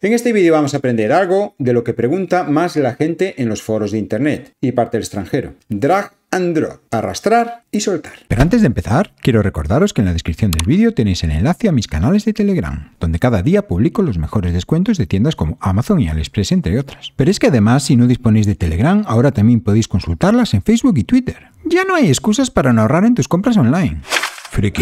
En este vídeo vamos a aprender algo de lo que pregunta más la gente en los foros de internet y parte del extranjero. Drag and drop, arrastrar y soltar. Pero antes de empezar, quiero recordaros que en la descripción del vídeo tenéis el enlace a mis canales de Telegram, donde cada día publico los mejores descuentos de tiendas como Amazon y AliExpress, entre otras. Pero es que además, si no disponéis de Telegram, ahora también podéis consultarlas en Facebook y Twitter. Ya no hay excusas para no ahorrar en tus compras online. Friki.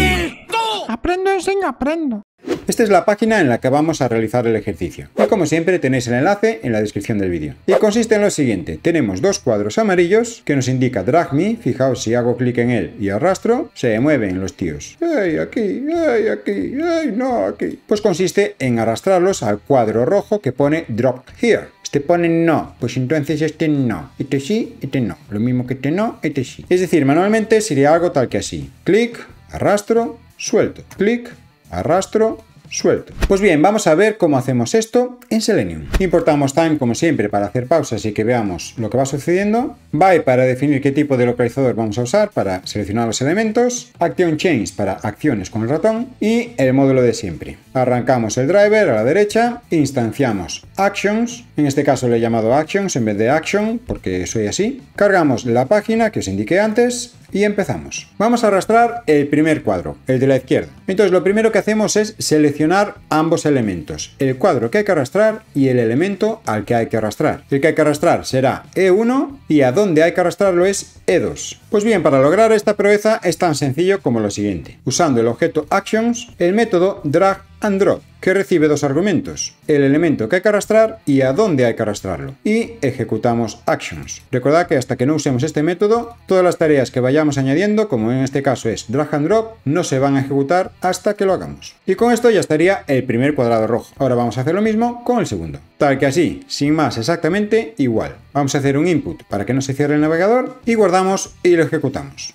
Aprendo sin aprendo. Esta es la página en la que vamos a realizar el ejercicio. Y como siempre tenéis el enlace en la descripción del vídeo. Y consiste en lo siguiente, tenemos dos cuadros amarillos que nos indica Drag Me, fijaos si hago clic en él y arrastro, se mueven los tíos. ¡Ay, aquí! ¡Ay, aquí! ¡Ay, no, aquí! Pues consiste en arrastrarlos al cuadro rojo que pone Drop Here. Este pone no, pues entonces este no, este sí, este no, lo mismo que este no, este sí. Es decir, manualmente sería algo tal que así, clic, arrastro, suelto, clic, arrastro, suelto. Pues bien, vamos a ver cómo hacemos esto en Selenium. Importamos time como siempre para hacer pausas y que veamos lo que va sucediendo. By para definir qué tipo de localizador vamos a usar para seleccionar los elementos. Action para acciones con el ratón y el módulo de siempre. Arrancamos el driver a la derecha, instanciamos actions, en este caso le he llamado actions en vez de action porque soy así. Cargamos la página que os indiqué antes y empezamos. Vamos a arrastrar el primer cuadro, el de la izquierda. Entonces lo primero que hacemos es seleccionar ambos elementos, el cuadro que hay que arrastrar y el elemento al que hay que arrastrar. El que hay que arrastrar será E1 y a dónde hay que arrastrarlo es E2. Pues bien, para lograr esta proeza es tan sencillo como lo siguiente. Usando el objeto Actions, el método drag and que recibe dos argumentos, el elemento que hay que arrastrar y a dónde hay que arrastrarlo. Y ejecutamos actions. Recordad que hasta que no usemos este método, todas las tareas que vayamos añadiendo, como en este caso es drag and drop, no se van a ejecutar hasta que lo hagamos. Y con esto ya estaría el primer cuadrado rojo. Ahora vamos a hacer lo mismo con el segundo. Tal que así, sin más, exactamente igual. Vamos a hacer un input para que no se cierre el navegador y guardamos y lo ejecutamos.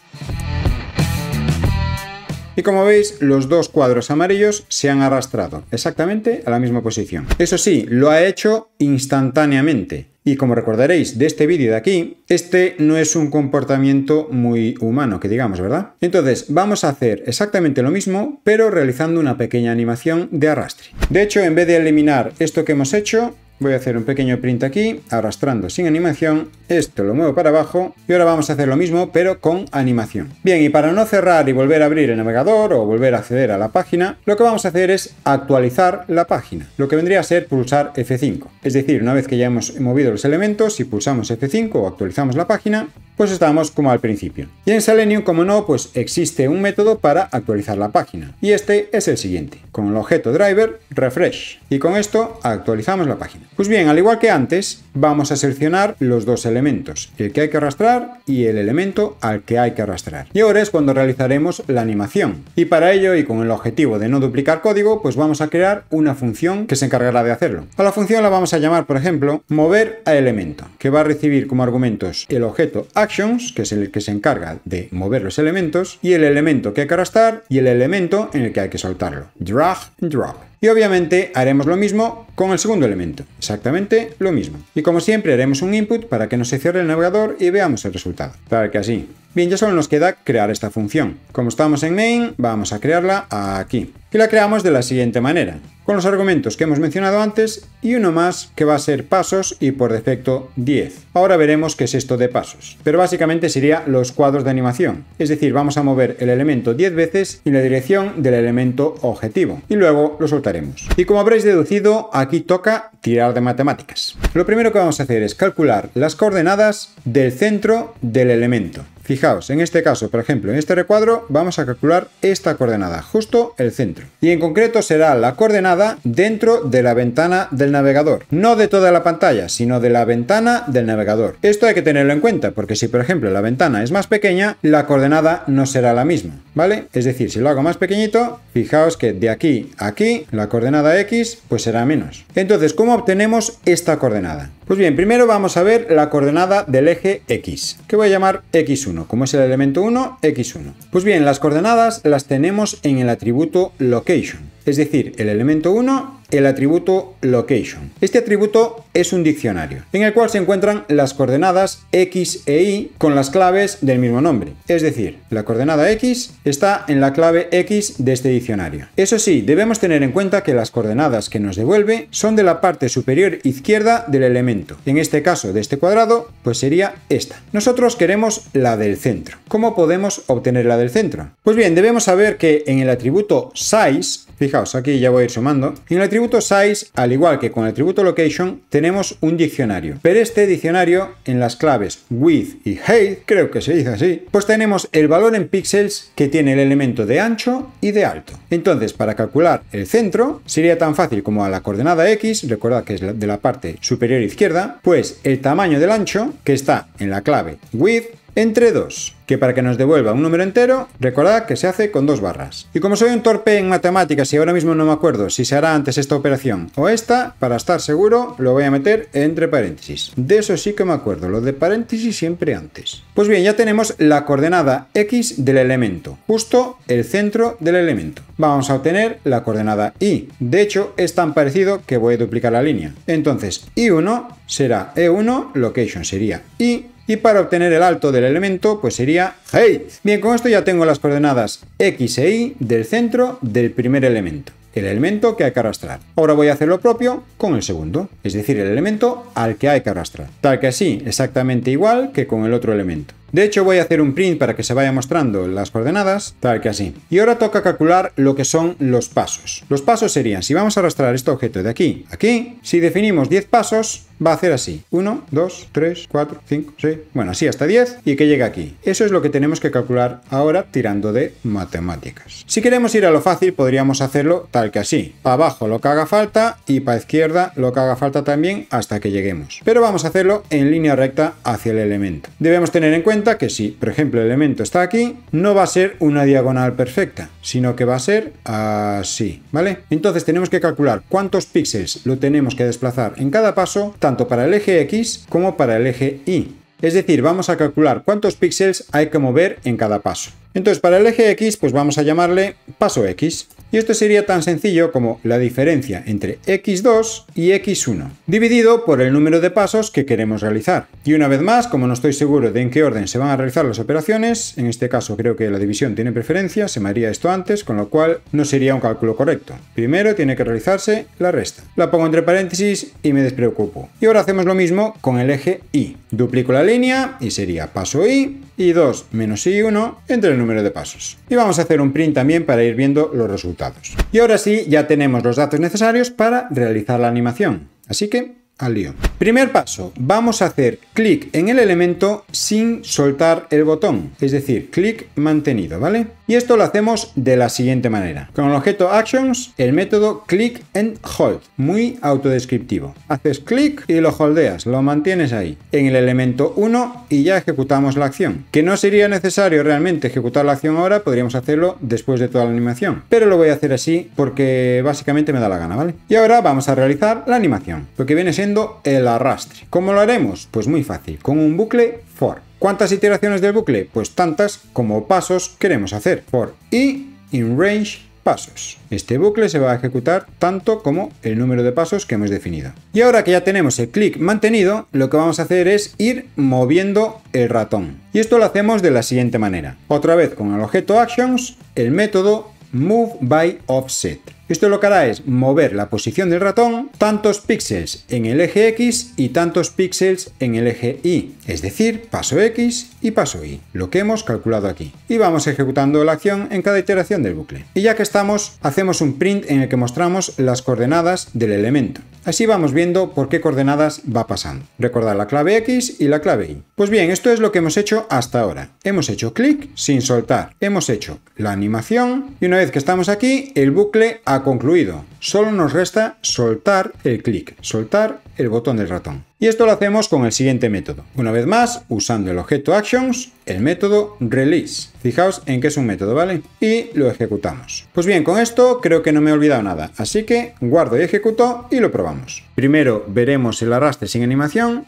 Y como veis, los dos cuadros amarillos se han arrastrado exactamente a la misma posición. Eso sí, lo ha hecho instantáneamente. Y como recordaréis de este vídeo de aquí, este no es un comportamiento muy humano, que digamos, ¿verdad? Entonces, vamos a hacer exactamente lo mismo, pero realizando una pequeña animación de arrastre. De hecho, en vez de eliminar esto que hemos hecho, Voy a hacer un pequeño print aquí, arrastrando sin animación. Esto lo muevo para abajo y ahora vamos a hacer lo mismo pero con animación. Bien, y para no cerrar y volver a abrir el navegador o volver a acceder a la página, lo que vamos a hacer es actualizar la página, lo que vendría a ser pulsar F5. Es decir, una vez que ya hemos movido los elementos, y pulsamos F5 o actualizamos la página, pues estamos como al principio. Y en Selenium, como no, pues existe un método para actualizar la página. Y este es el siguiente, con el objeto driver refresh. Y con esto actualizamos la página. Pues bien, al igual que antes, vamos a seleccionar los dos elementos, el que hay que arrastrar y el elemento al que hay que arrastrar. Y ahora es cuando realizaremos la animación. Y para ello, y con el objetivo de no duplicar código, pues vamos a crear una función que se encargará de hacerlo. A la función la vamos a llamar, por ejemplo, mover a elemento, que va a recibir como argumentos el objeto actions, que es el que se encarga de mover los elementos, y el elemento que hay que arrastrar y el elemento en el que hay que soltarlo. Drag drop. Y obviamente haremos lo mismo con el segundo elemento, exactamente lo mismo. Y como siempre haremos un input para que no se cierre el navegador y veamos el resultado. para que así, Bien, ya solo nos queda crear esta función. Como estamos en main, vamos a crearla aquí. Y la creamos de la siguiente manera, con los argumentos que hemos mencionado antes y uno más que va a ser pasos y por defecto 10. Ahora veremos qué es esto de pasos, pero básicamente sería los cuadros de animación, es decir, vamos a mover el elemento 10 veces en la dirección del elemento objetivo y luego lo soltaremos. Y como habréis deducido, aquí toca tirar de matemáticas. Lo primero que vamos a hacer es calcular las coordenadas del centro del elemento. Fijaos, en este caso, por ejemplo, en este recuadro vamos a calcular esta coordenada, justo el centro. Y en concreto será la coordenada dentro de la ventana del navegador. No de toda la pantalla, sino de la ventana del navegador. Esto hay que tenerlo en cuenta, porque si por ejemplo la ventana es más pequeña, la coordenada no será la misma, ¿vale? Es decir, si lo hago más pequeñito, fijaos que de aquí a aquí, la coordenada x, pues será menos. Entonces, ¿cómo obtenemos esta coordenada? Pues bien, primero vamos a ver la coordenada del eje x, que voy a llamar x1. ¿Cómo Como es el elemento 1, x1. Pues bien, las coordenadas las tenemos en el atributo location, es decir, el elemento 1 el atributo location. Este atributo es un diccionario, en el cual se encuentran las coordenadas x e y con las claves del mismo nombre. Es decir, la coordenada x está en la clave x de este diccionario. Eso sí, debemos tener en cuenta que las coordenadas que nos devuelve son de la parte superior izquierda del elemento. En este caso de este cuadrado, pues sería esta. Nosotros queremos la del centro. ¿Cómo podemos obtener la del centro? Pues bien, debemos saber que en el atributo size, fijaos, aquí ya voy a ir sumando, en el atributo tributo size, al igual que con el atributo location, tenemos un diccionario. Pero este diccionario, en las claves width y height, creo que se dice así, pues tenemos el valor en píxeles que tiene el elemento de ancho y de alto. Entonces, para calcular el centro, sería tan fácil como a la coordenada x, recordad que es de la parte superior izquierda, pues el tamaño del ancho, que está en la clave width, entre 2, que para que nos devuelva un número entero, recordad que se hace con dos barras. Y como soy un torpe en matemáticas y ahora mismo no me acuerdo si se hará antes esta operación o esta, para estar seguro lo voy a meter entre paréntesis. De eso sí que me acuerdo, lo de paréntesis siempre antes. Pues bien, ya tenemos la coordenada x del elemento, justo el centro del elemento. Vamos a obtener la coordenada y. De hecho, es tan parecido que voy a duplicar la línea. Entonces, y1 será e1, location sería y y para obtener el alto del elemento pues sería height. Bien, con esto ya tengo las coordenadas x e y del centro del primer elemento el elemento que hay que arrastrar. Ahora voy a hacer lo propio con el segundo, es decir, el elemento al que hay que arrastrar. Tal que así, exactamente igual que con el otro elemento. De hecho voy a hacer un print para que se vaya mostrando las coordenadas, tal que así. Y ahora toca calcular lo que son los pasos. Los pasos serían, si vamos a arrastrar este objeto de aquí aquí, si definimos 10 pasos, va a hacer así. 1, 2, 3, 4, 5, 6, bueno, así hasta 10 y que llegue aquí. Eso es lo que tenemos que calcular ahora tirando de matemáticas. Si queremos ir a lo fácil, podríamos hacerlo tal que así. Para abajo lo que haga falta y para izquierda lo que haga falta también hasta que lleguemos. Pero vamos a hacerlo en línea recta hacia el elemento. Debemos tener en cuenta que si, por ejemplo, el elemento está aquí, no va a ser una diagonal perfecta, sino que va a ser así, ¿vale? Entonces tenemos que calcular cuántos píxeles lo tenemos que desplazar en cada paso, tanto para el eje X como para el eje Y. Es decir, vamos a calcular cuántos píxeles hay que mover en cada paso. Entonces, para el eje X, pues vamos a llamarle paso X. Y esto sería tan sencillo como la diferencia entre x2 y x1, dividido por el número de pasos que queremos realizar. Y una vez más, como no estoy seguro de en qué orden se van a realizar las operaciones, en este caso creo que la división tiene preferencia, se me haría esto antes, con lo cual no sería un cálculo correcto. Primero tiene que realizarse la resta. La pongo entre paréntesis y me despreocupo. Y ahora hacemos lo mismo con el eje Y. Duplico la línea y sería paso Y y 2 menos y 1 entre el número de pasos. Y vamos a hacer un print también para ir viendo los resultados. Y ahora sí, ya tenemos los datos necesarios para realizar la animación. Así que al lío. Primer paso, vamos a hacer clic en el elemento sin soltar el botón, es decir, clic mantenido, ¿vale? Y esto lo hacemos de la siguiente manera. Con el objeto actions, el método click and hold, muy autodescriptivo. Haces clic y lo holdeas, lo mantienes ahí, en el elemento 1 y ya ejecutamos la acción. Que no sería necesario realmente ejecutar la acción ahora, podríamos hacerlo después de toda la animación. Pero lo voy a hacer así porque básicamente me da la gana, ¿vale? Y ahora vamos a realizar la animación. Lo que viene siendo el arrastre. ¿Cómo lo haremos? Pues muy fácil, con un bucle for. ¿Cuántas iteraciones del bucle? Pues tantas como pasos queremos hacer. For y in range pasos. Este bucle se va a ejecutar tanto como el número de pasos que hemos definido. Y ahora que ya tenemos el clic mantenido, lo que vamos a hacer es ir moviendo el ratón. Y esto lo hacemos de la siguiente manera. Otra vez con el objeto actions, el método move by offset. Esto lo que hará es mover la posición del ratón tantos píxeles en el eje X y tantos píxeles en el eje Y, es decir, paso X y paso Y, lo que hemos calculado aquí. Y vamos ejecutando la acción en cada iteración del bucle. Y ya que estamos, hacemos un print en el que mostramos las coordenadas del elemento. Así vamos viendo por qué coordenadas va pasando. Recordar la clave X y la clave Y. Pues bien, esto es lo que hemos hecho hasta ahora. Hemos hecho clic sin soltar. Hemos hecho la animación y una vez que estamos aquí, el bucle ha concluido. Solo nos resta soltar el clic, soltar el botón del ratón. Y esto lo hacemos con el siguiente método. Una vez más, usando el objeto Actions, el método Release. Fijaos en que es un método, ¿vale? Y lo ejecutamos. Pues bien, con esto creo que no me he olvidado nada, así que guardo y ejecuto y lo probamos. Primero veremos el arrastre sin animación.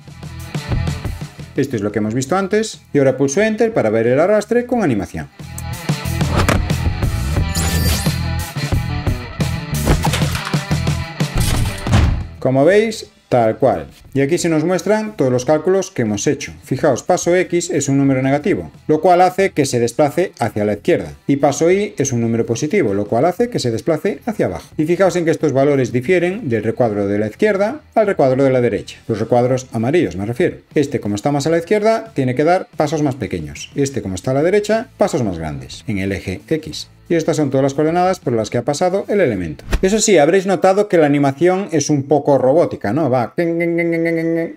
Esto es lo que hemos visto antes. Y ahora pulso Enter para ver el arrastre con animación. Como veis, tal cual. Y aquí se nos muestran todos los cálculos que hemos hecho. Fijaos, paso X es un número negativo, lo cual hace que se desplace hacia la izquierda. Y paso Y es un número positivo, lo cual hace que se desplace hacia abajo. Y fijaos en que estos valores difieren del recuadro de la izquierda al recuadro de la derecha. Los recuadros amarillos me refiero. Este, como está más a la izquierda, tiene que dar pasos más pequeños. Este, como está a la derecha, pasos más grandes en el eje X y estas son todas las coordenadas por las que ha pasado el elemento. Eso sí, habréis notado que la animación es un poco robótica, ¿no? Va...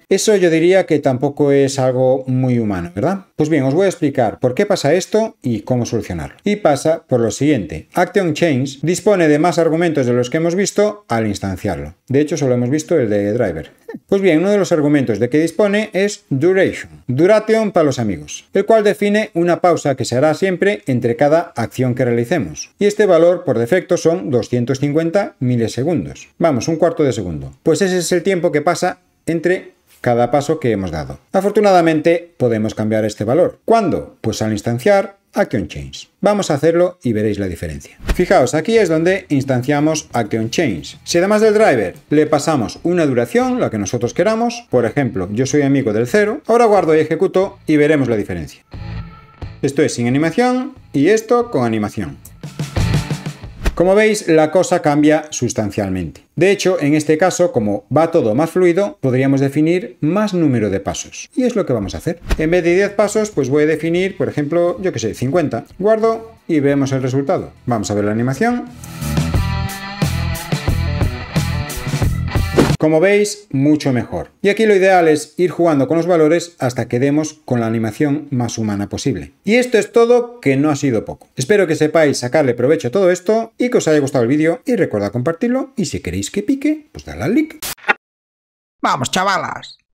Eso yo diría que tampoco es algo muy humano, ¿verdad? Pues bien, os voy a explicar por qué pasa esto y cómo solucionarlo. Y pasa por lo siguiente. Action Change dispone de más argumentos de los que hemos visto al instanciarlo. De hecho, solo hemos visto el de driver. Pues bien, uno de los argumentos de que dispone es duration, duration para los amigos, el cual define una pausa que se hará siempre entre cada acción que realicemos y este valor por defecto son 250 milisegundos. Vamos, un cuarto de segundo. Pues ese es el tiempo que pasa entre cada paso que hemos dado. Afortunadamente podemos cambiar este valor. ¿Cuándo? Pues al instanciar Action Change. Vamos a hacerlo y veréis la diferencia. Fijaos, aquí es donde instanciamos Action Change. Si además del driver le pasamos una duración, la que nosotros queramos, por ejemplo, yo soy amigo del 0, ahora guardo y ejecuto y veremos la diferencia. Esto es sin animación y esto con animación. Como veis, la cosa cambia sustancialmente. De hecho, en este caso, como va todo más fluido, podríamos definir más número de pasos. Y es lo que vamos a hacer. En vez de 10 pasos, pues voy a definir, por ejemplo, yo que sé, 50. Guardo y vemos el resultado. Vamos a ver la animación. Como veis, mucho mejor. Y aquí lo ideal es ir jugando con los valores hasta que demos con la animación más humana posible. Y esto es todo, que no ha sido poco. Espero que sepáis sacarle provecho a todo esto y que os haya gustado el vídeo y recuerda compartirlo y si queréis que pique, pues dadle al like. ¡Vamos, chavalas!